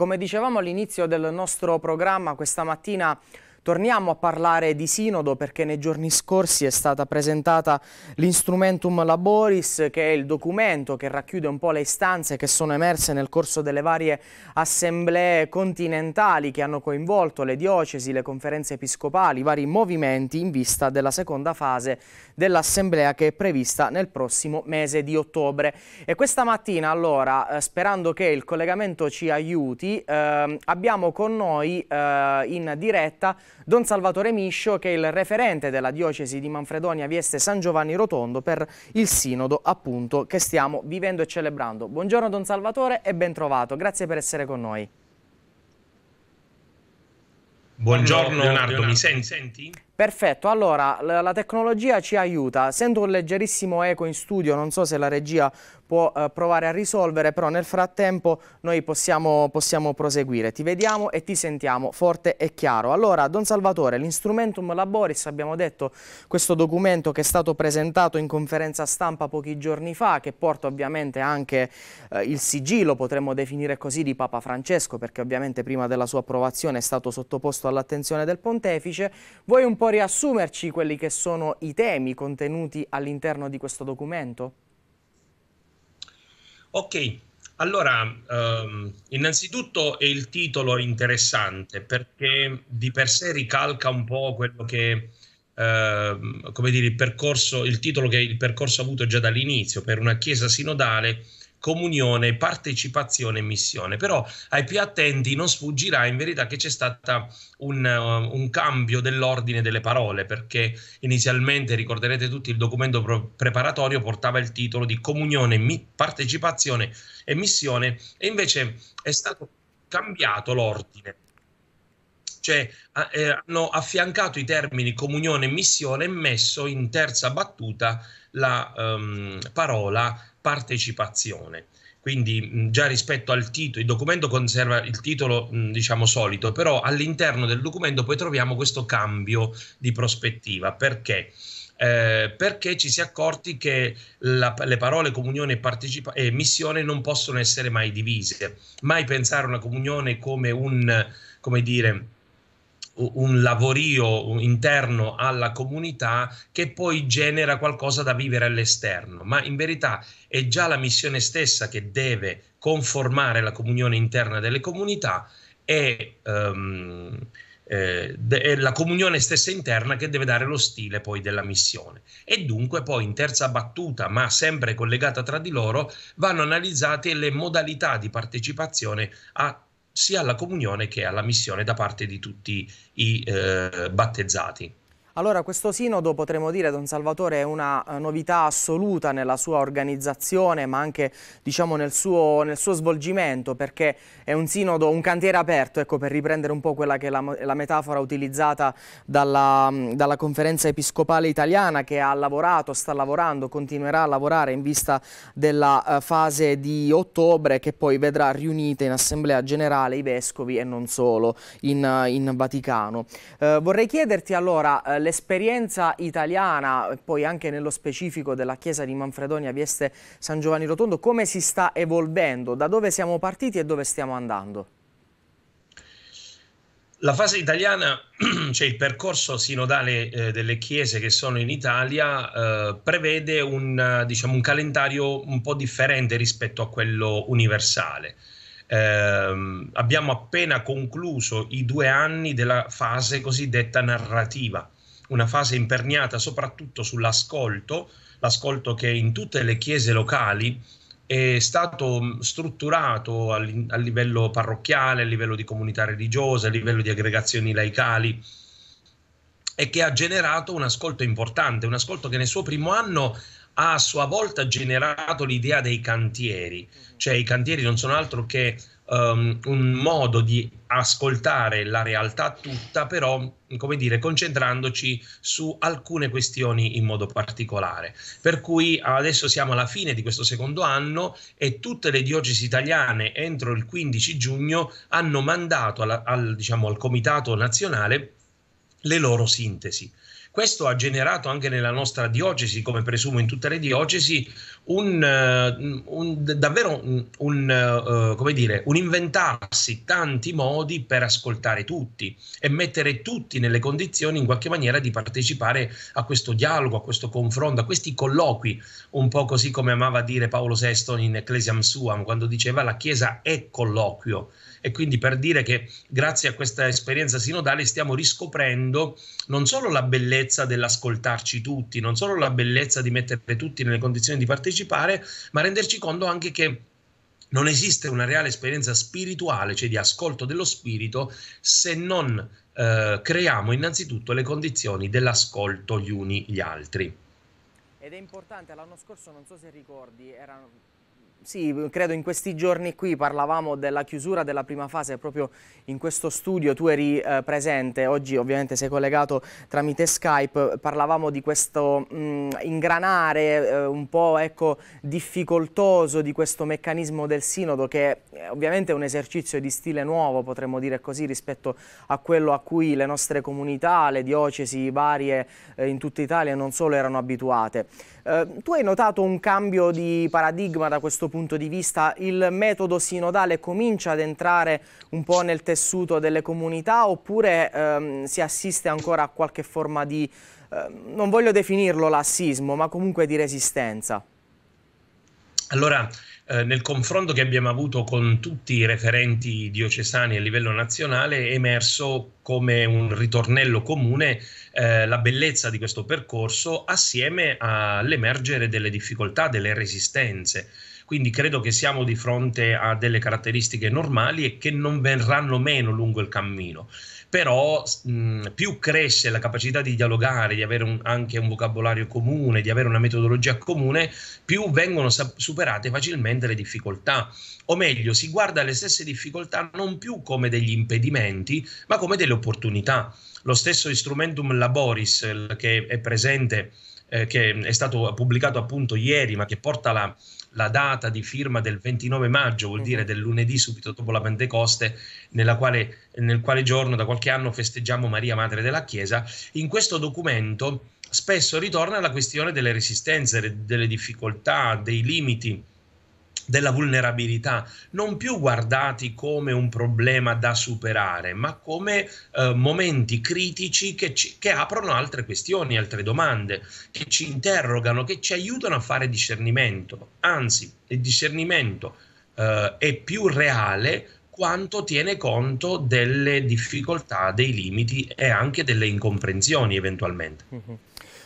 Come dicevamo all'inizio del nostro programma, questa mattina Torniamo a parlare di sinodo perché nei giorni scorsi è stata presentata l'Instrumentum Laboris che è il documento che racchiude un po' le istanze che sono emerse nel corso delle varie assemblee continentali che hanno coinvolto le diocesi, le conferenze episcopali, i vari movimenti in vista della seconda fase dell'assemblea che è prevista nel prossimo mese di ottobre. E questa mattina allora, eh, sperando che il collegamento ci aiuti, eh, abbiamo con noi eh, in diretta Don Salvatore Miscio, che è il referente della diocesi di Manfredonia Vieste San Giovanni Rotondo per il sinodo appunto che stiamo vivendo e celebrando. Buongiorno Don Salvatore e bentrovato, grazie per essere con noi. Buongiorno Leonardo, Leonardo. mi senti? Perfetto, allora la, la tecnologia ci aiuta. Sento un leggerissimo eco in studio, non so se la regia può eh, provare a risolvere, però nel frattempo noi possiamo, possiamo, proseguire. Ti vediamo e ti sentiamo forte e chiaro. Allora, Don Salvatore, l'instrumentum laboris, abbiamo detto, questo documento che è stato presentato in conferenza stampa pochi giorni fa, che porta ovviamente anche eh, il sigillo, potremmo definire così, di Papa Francesco, perché ovviamente prima della sua approvazione è stato sottoposto all'attenzione del Pontefice. Vuoi un po' riassumerci quelli che sono i temi contenuti all'interno di questo documento? Ok, allora, ehm, innanzitutto è il titolo interessante perché di per sé ricalca un po' quello che, ehm, come dire, il percorso, il titolo che il percorso ha avuto già dall'inizio per una chiesa sinodale comunione, partecipazione e missione. Però ai più attenti non sfuggirà in verità che c'è stato un, uh, un, cambio dell'ordine delle parole, perché inizialmente, ricorderete tutti, il documento pro- preparatorio portava il titolo di comunione, mi- partecipazione e missione, e invece è stato cambiato l'ordine cioè eh, hanno affiancato i termini comunione e missione e messo in terza battuta la ehm, parola partecipazione. Quindi già rispetto al titolo, il documento conserva il titolo diciamo solito, però all'interno del documento poi troviamo questo cambio di prospettiva. Perché? Eh, perché ci si è accorti che la, le parole comunione partecipa- e missione non possono essere mai divise, mai pensare a una comunione come un, come dire, un lavorio interno alla comunità che poi genera qualcosa da vivere all'esterno, ma in verità è già la missione stessa che deve conformare la comunione interna delle comunità ehm, eh, e um, è la comunione stessa interna che deve dare lo stile poi della missione. E dunque poi in terza battuta, ma sempre collegata tra di loro, vanno analizzate le modalità di partecipazione a sia alla comunione che alla missione da parte di tutti i eh, battezzati. Allora, questo sinodo potremmo dire, Don Salvatore, è una eh, novità assoluta nella sua organizzazione, ma anche diciamo, nel, suo, nel, suo, svolgimento, perché è un sinodo, un cantiere aperto, ecco, per riprendere un po' quella che è la, la metafora utilizzata dalla, mm, dalla, conferenza episcopale italiana che ha lavorato, sta lavorando, continuerà a lavorare in vista della uh, fase di ottobre che poi vedrà riunite in assemblea generale i vescovi e non solo in, eh, in Vaticano. Uh, vorrei chiederti allora uh, le l'esperienza italiana, poi anche nello specifico della chiesa di Manfredonia, Vieste San Giovanni Rotondo, come si sta evolvendo? Da dove siamo partiti e dove stiamo andando? La fase italiana, cioè il percorso sinodale eh, delle chiese che sono in Italia, eh, prevede un, diciamo, un, calendario un po' differente rispetto a quello universale. Eh, abbiamo appena concluso i due anni della fase cosiddetta narrativa, una fase imperniata soprattutto sull'ascolto, l'ascolto che in tutte le chiese locali è stato mm, strutturato a livello parrocchiale, a livello di comunità religiose, a livello di aggregazioni laicali e che ha generato un ascolto importante, un ascolto che nel suo primo anno ha a sua volta generato l'idea dei cantieri, cioè i cantieri non sono altro che um, un modo di ascoltare la realtà tutta, però, come dire, concentrandoci su alcune questioni in modo particolare. Per cui adesso siamo alla fine di questo secondo anno e tutte le diocesi italiane entro il 15 giugno hanno mandato alla, al, diciamo, al Comitato Nazionale le loro sintesi. Questo ha generato anche nella nostra diocesi, come presumo in tutte le diocesi, un, eh, un davvero un, un, uh, dire, un inventarsi tanti modi per ascoltare tutti e mettere tutti nelle condizioni in qualche maniera di partecipare a questo dialogo, a questo confronto, a questi colloqui, un po' così come amava dire Paolo VI in Ecclesiam Suam, quando diceva la Chiesa è colloquio. E quindi per dire che grazie a questa esperienza sinodale stiamo riscoprendo non solo la bellezza, bellezza dell'ascoltarci tutti, non solo la bellezza di mettere tutti nelle condizioni di partecipare, ma renderci conto anche che non esiste una reale esperienza spirituale, cioè di ascolto dello spirito, se non eh, creiamo innanzitutto le condizioni dell'ascolto gli uni gli altri. Ed è importante, l'anno scorso non so se ricordi, erano sì, credo in questi giorni qui parlavamo della chiusura della prima fase proprio in questo studio, tu eri eh, presente, oggi ovviamente sei collegato tramite Skype, parlavamo di questo mh, mm, ingranare eh, un po' ecco, difficoltoso di questo meccanismo del sinodo che eh, ovviamente è un esercizio di stile nuovo potremmo dire così rispetto a quello a cui le nostre comunità, le diocesi varie eh, in tutta Italia e non solo erano abituate. Eh, tu hai notato un cambio di paradigma da questo punto punto di vista il metodo sinodale comincia ad entrare un po' nel tessuto delle comunità oppure ehm, si assiste ancora a qualche forma di, ehm, non voglio definirlo lassismo, ma comunque di resistenza? Allora, eh, nel confronto che abbiamo avuto con tutti i referenti diocesani a livello nazionale è emerso come un ritornello comune eh, la bellezza di questo percorso assieme all'emergere delle difficoltà, delle resistenze. Quindi credo che siamo di fronte a delle caratteristiche normali e che non verranno meno lungo il cammino. Però mh, più cresce la capacità di dialogare, di avere un, anche un vocabolario comune, di avere una metodologia comune, più vengono superate facilmente le difficoltà. O meglio, si guarda le stesse difficoltà non più come degli impedimenti, ma come delle opportunità. Lo stesso Instrumentum Laboris che è presente eh, che è stato pubblicato appunto ieri, ma che porta la, la data di firma del 29 maggio, vuol dire mhm. del lunedì subito dopo la Pentecoste, quale, nel quale giorno da qualche anno festeggiamo Maria Madre della Chiesa, in questo documento spesso ritorna la questione delle resistenze, delle difficoltà, dei limiti della vulnerabilità, non più guardati come un problema da superare, ma come eh, momenti critici che, ci, che aprono altre questioni, altre domande, che ci interrogano, che ci aiutano a fare discernimento. Anzi, il discernimento eh, è più reale quanto tiene conto delle difficoltà, dei limiti e anche delle incomprensioni eventualmente. Mm-hmm.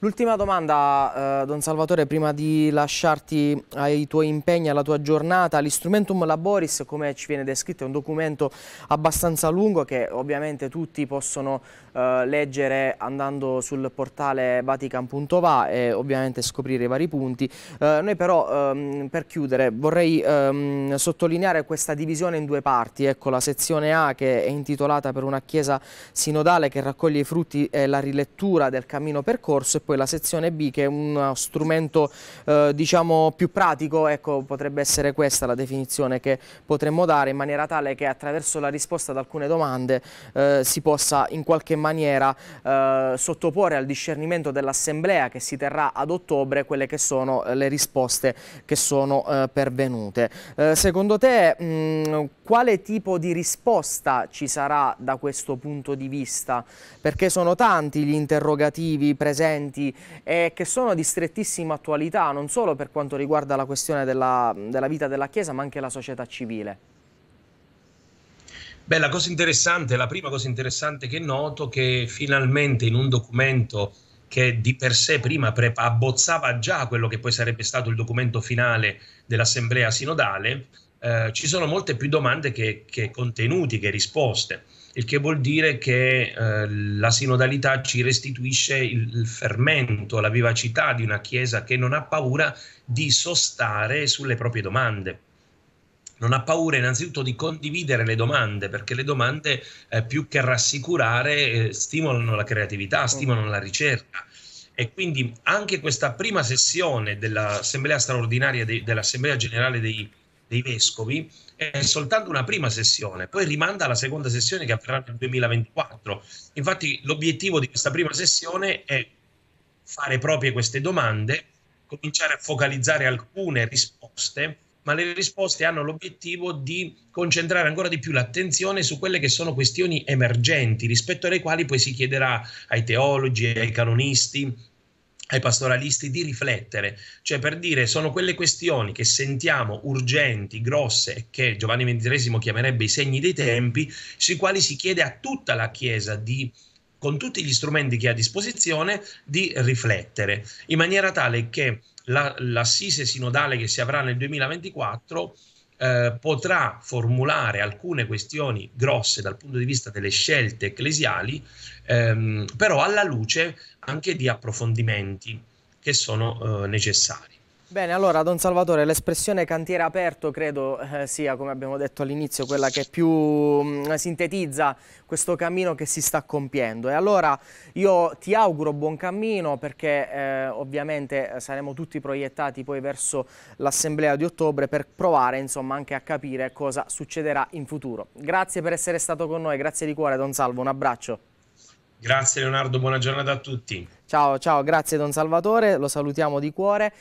L'ultima domanda, eh, Don Salvatore, prima di lasciarti ai tuoi impegni, alla tua giornata, l'Instrumentum Laboris, come ci viene descritto, è un documento abbastanza lungo che ovviamente tutti possono eh, leggere andando sul portale vatican.va e ovviamente scoprire i vari punti. Eh, noi però, ehm, per chiudere, vorrei ehm, sottolineare questa divisione in due parti, ecco la sezione A che è intitolata per una chiesa sinodale che raccoglie i frutti e la rilettura del cammino percorso poi la sezione B che è uno strumento eh, diciamo più pratico, ecco potrebbe essere questa la definizione che potremmo dare in maniera tale che attraverso la risposta ad alcune domande eh, si possa in qualche maniera eh, sottoporre al discernimento dell'assemblea che si terrà ad ottobre quelle che sono eh, le risposte che sono eh, pervenute. Eh, secondo te mh, mm, quale tipo di risposta ci sarà da questo punto di vista? Perché sono tanti gli interrogativi presenti ripetuti e eh, che sono di strettissima attualità non solo per quanto riguarda la questione della, della vita della Chiesa ma anche la società civile. Beh, la cosa interessante, la prima cosa interessante che noto è che finalmente in un documento che di per sé prima abbozzava già quello che poi sarebbe stato il documento finale dell'assemblea sinodale, eh, ci sono molte più domande che, che contenuti, che risposte il che vuol dire che eh, la sinodalità ci restituisce il, il fermento, la vivacità di una Chiesa che non ha paura di sostare sulle proprie domande non ha paura innanzitutto di condividere le domande, perché le domande eh, più che rassicurare eh, stimolano la creatività, stimolano la ricerca. E quindi anche questa prima sessione dell'Assemblea straordinaria, de- dell'Assemblea generale dei, dei vescovi è soltanto una prima sessione, poi rimanda alla seconda sessione che avverrà nel 2024. Infatti l'obiettivo di questa prima sessione è fare proprie queste domande, cominciare a focalizzare alcune risposte, ma le risposte hanno l'obiettivo di concentrare ancora di più l'attenzione su quelle che sono questioni emergenti, rispetto alle quali poi si chiederà ai teologi, ai canonisti, ai pastoralisti di riflettere, cioè per dire sono quelle questioni che sentiamo urgenti, grosse e che Giovanni XXIII chiamerebbe i segni dei tempi, sui quali si chiede a tutta la Chiesa di con tutti gli strumenti che ha a disposizione di riflettere in maniera tale che la, l'assise sinodale che si avrà nel 2024 eh, potrà formulare alcune questioni grosse dal punto di vista delle scelte ecclesiali, ehm, però alla luce anche di approfondimenti che sono eh, necessari. Bene, allora Don Salvatore, l'espressione cantiere aperto credo eh, sia, come abbiamo detto all'inizio, quella che più mh, mm, sintetizza questo cammino che si sta compiendo. E allora io ti auguro buon cammino perché eh, ovviamente eh, saremo tutti proiettati poi verso l'assemblea di ottobre per provare insomma anche a capire cosa succederà in futuro. Grazie per essere stato con noi, grazie di cuore Don Salvo, un abbraccio. Grazie Leonardo, buona giornata a tutti. Ciao, ciao, grazie Don Salvatore, lo salutiamo di cuore.